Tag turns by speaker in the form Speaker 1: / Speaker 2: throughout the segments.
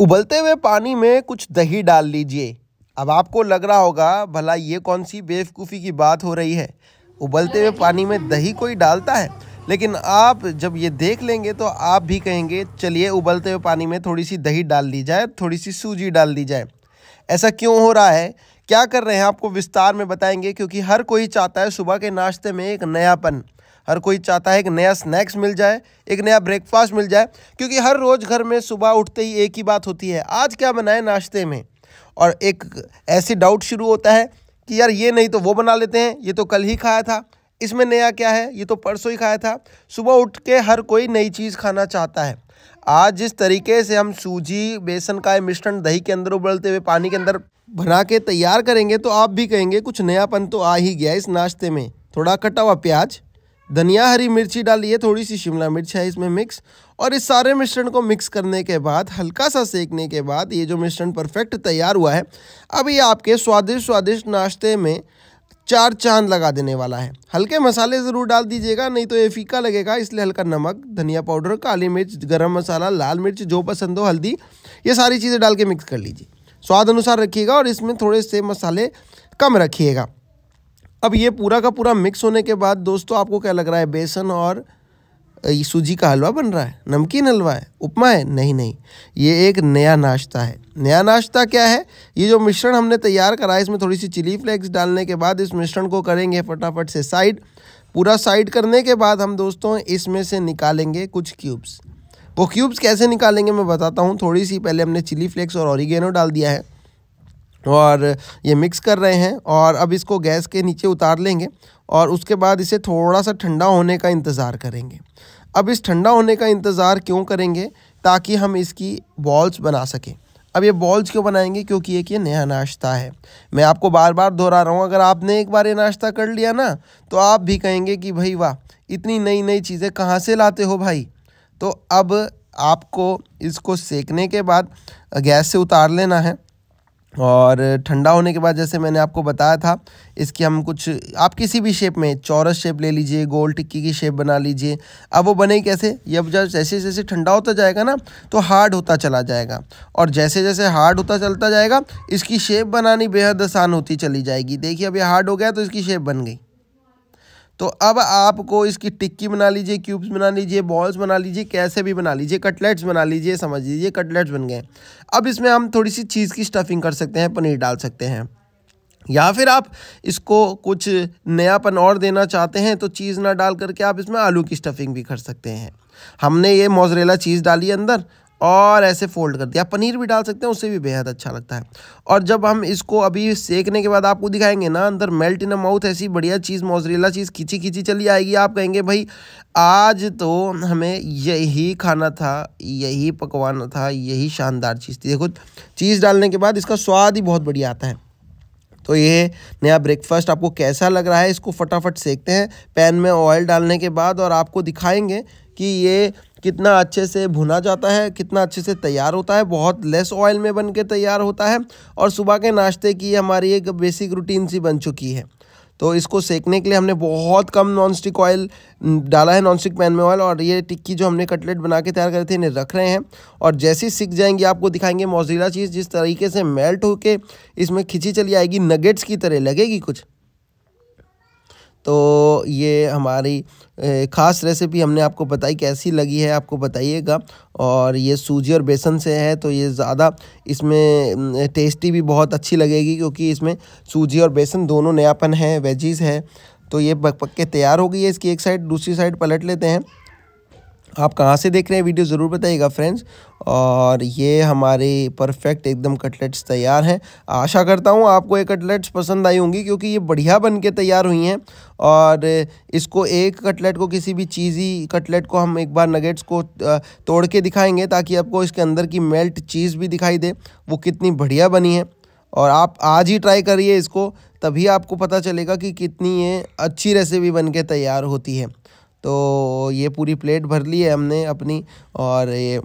Speaker 1: उबलते हुए पानी में कुछ दही डाल लीजिए अब आपको लग रहा होगा भला ये कौन सी बेवकूफ़ी की बात हो रही है उबलते हुए पानी में दही कोई डालता है लेकिन आप जब ये देख लेंगे तो आप भी कहेंगे चलिए उबलते हुए पानी में थोड़ी सी दही डाल दी जाए थोड़ी सी सूजी डाल दी जाए ऐसा क्यों हो रहा है क्या कर रहे हैं आपको विस्तार में बताएंगे क्योंकि हर कोई चाहता है सुबह के नाश्ते में एक नयापन हर कोई चाहता है एक नया स्नैक्स मिल जाए एक नया ब्रेकफास्ट मिल जाए क्योंकि हर रोज़ घर में सुबह उठते ही एक ही बात होती है आज क्या बनाए नाश्ते में और एक ऐसी डाउट शुरू होता है कि यार ये नहीं तो वो बना लेते हैं ये तो कल ही खाया था इसमें नया क्या है ये तो परसों ही खाया था सुबह उठ के हर कोई नई चीज़ खाना चाहता है आज जिस तरीके से हम सूजी बेसन का मिश्रण दही के अंदर उबलते हुए पानी के अंदर बना के तैयार करेंगे तो आप भी कहेंगे कुछ नयापन तो आ ही गया इस नाश्ते में थोड़ा कटा हुआ प्याज धनिया हरी मिर्ची डाली है थोड़ी सी शिमला मिर्च है इसमें मिक्स और इस सारे मिश्रण को मिक्स करने के बाद हल्का सा सेकने के बाद ये जो मिश्रण परफेक्ट तैयार हुआ है अब ये आपके स्वादिष्ट स्वादिष्ट नाश्ते में चार चांद लगा देने वाला है हल्के मसाले ज़रूर डाल दीजिएगा नहीं तो ये फीका लगेगा इसलिए हल्का नमक धनिया पाउडर काली मिर्च गरम मसाला लाल मिर्च जो पसंद हो हल्दी ये सारी चीज़ें डाल के मिक्स कर लीजिए स्वाद अनुसार रखिएगा और इसमें थोड़े से मसाले कम रखिएगा अब ये पूरा का पूरा मिक्स होने के बाद दोस्तों आपको क्या लग रहा है बेसन और सूजी का हलवा बन रहा है नमकीन हलवा है उपमा है नहीं नहीं ये एक नया नाश्ता है नया नाश्ता क्या है ये जो मिश्रण हमने तैयार करा है इसमें थोड़ी सी चिली फ्लेक्स डालने के बाद इस मिश्रण को करेंगे फटाफट से साइड पूरा साइड करने के बाद हम दोस्तों इसमें से निकालेंगे कुछ क्यूब्स वो क्यूब्स कैसे निकालेंगे मैं बताता हूँ थोड़ी सी पहले हमने चिली फ्लेक्स और ऑरिगेनो डाल दिया है और ये मिक्स कर रहे हैं और अब इसको गैस के नीचे उतार लेंगे और उसके बाद इसे थोड़ा सा ठंडा होने का इंतज़ार करेंगे अब इस ठंडा होने का इंतज़ार क्यों करेंगे ताकि हम इसकी बॉल्स बना सकें अब ये बॉल्स क्यों बनाएंगे क्योंकि एक ये नया नाश्ता है मैं आपको बार बार दोहरा रहा हूँ अगर आपने एक बार ये नाश्ता कर लिया ना तो आप भी कहेंगे कि भाई वाह इतनी नई नई चीज़ें कहाँ से लाते हो भाई तो अब आपको इसको सेकने के बाद गैस से उतार लेना है और ठंडा होने के बाद जैसे मैंने आपको बताया था इसकी हम कुछ आप किसी भी शेप में चौरस शेप ले लीजिए गोल टिक्की की शेप बना लीजिए अब वो बने कैसे ये अब जब जैसे जैसे ठंडा होता जाएगा ना तो हार्ड होता चला जाएगा और जैसे जैसे हार्ड होता चलता जाएगा इसकी शेप बनानी बेहद आसान होती चली जाएगी देखिए अब ये हार्ड हो गया तो इसकी शेप बन गई तो अब आपको इसकी टिक्की बना लीजिए क्यूब्स बना लीजिए बॉल्स बना लीजिए कैसे भी बना लीजिए कटलेट्स बना लीजिए समझ लीजिए कटलेट्स बन गए अब इसमें हम थोड़ी सी चीज़ की स्टफिंग कर सकते हैं पनीर डाल सकते हैं या फिर आप इसको कुछ नयापन और देना चाहते हैं तो चीज़ ना डाल करके आप इसमें आलू की स्टफिंग भी कर सकते हैं हमने ये मोजरेला चीज़ डाली अंदर और ऐसे फोल्ड कर दिया पनीर भी डाल सकते हैं उससे भी बेहद अच्छा लगता है और जब हम इसको अभी सेकने के बाद आपको दिखाएंगे ना अंदर मेल्ट इन माउथ ऐसी बढ़िया चीज़ मोजरेला चीज़ खींची खींची चली आएगी आप कहेंगे भाई आज तो हमें यही खाना था यही पकवाना था यही शानदार चीज़ थी देखो चीज़ डालने के बाद इसका स्वाद ही बहुत बढ़िया आता है तो ये नया ब्रेकफास्ट आपको कैसा लग रहा है इसको फटाफट सेकते हैं पैन में ऑयल डालने के बाद और आपको दिखाएंगे कि ये कितना अच्छे से भुना जाता है कितना अच्छे से तैयार होता है बहुत लेस ऑयल में बन के तैयार होता है और सुबह के नाश्ते की हमारी एक बेसिक रूटीन सी बन चुकी है तो इसको सेकने के लिए हमने बहुत कम नॉन स्टिक ऑयल डाला है नॉन स्टिक पैन में ऑयल और ये टिक्की जो हमने कटलेट बना के तैयार करे थे इन्हें रख रहे हैं और जैसे ही सीख जाएंगे आपको दिखाएंगे मोजीला चीज़ जिस तरीके से मेल्ट होके इसमें खिंची चली आएगी नगेट्स की तरह लगेगी कुछ तो ये हमारी ख़ास रेसिपी हमने आपको बताई कैसी लगी है आपको बताइएगा और ये सूजी और बेसन से है तो ये ज़्यादा इसमें टेस्टी भी बहुत अच्छी लगेगी क्योंकि इसमें सूजी और बेसन दोनों नयापन है वेजीज़ है तो ये पक के तैयार हो गई है इसकी एक साइड दूसरी साइड पलट लेते हैं आप कहाँ से देख रहे हैं वीडियो ज़रूर बताइएगा फ्रेंड्स और ये हमारे परफेक्ट एकदम कटलेट्स तैयार हैं आशा करता हूँ आपको ये कटलेट्स पसंद आई होंगी क्योंकि ये बढ़िया बन के तैयार हुई हैं और इसको एक कटलेट को किसी भी चीज़ी कटलेट को हम एक बार नगेट्स को तोड़ के दिखाएंगे ताकि आपको इसके अंदर की मेल्ट चीज़ भी दिखाई दे वो कितनी बढ़िया बनी है और आप आज ही ट्राई करिए इसको तभी आपको पता चलेगा कि कितनी ये अच्छी रेसिपी बन के तैयार होती है तो ये पूरी प्लेट भर ली है हमने अपनी और ये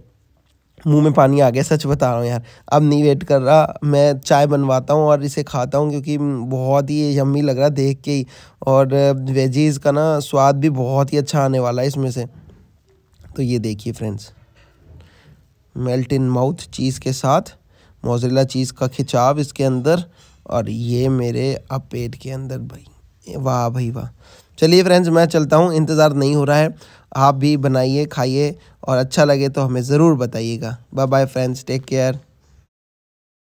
Speaker 1: मुंह में पानी आ गया सच बता रहा हूँ यार अब नहीं वेट कर रहा मैं चाय बनवाता हूँ और इसे खाता हूँ क्योंकि बहुत ही यम्मी लग रहा देख के ही और वेजीज़ का ना स्वाद भी बहुत ही अच्छा आने वाला है इसमें से तो ये देखिए friends melt in mouth cheese के साथ मोजरेला चीज़ का खिंचाव इसके अंदर और ये मेरे अब पेट के अंदर भाई वाह भाई वाह चलिए फ्रेंड्स मैं चलता हूँ इंतज़ार नहीं हो रहा है आप भी बनाइए खाइए और अच्छा लगे तो हमें ज़रूर बताइएगा bye bye friends take care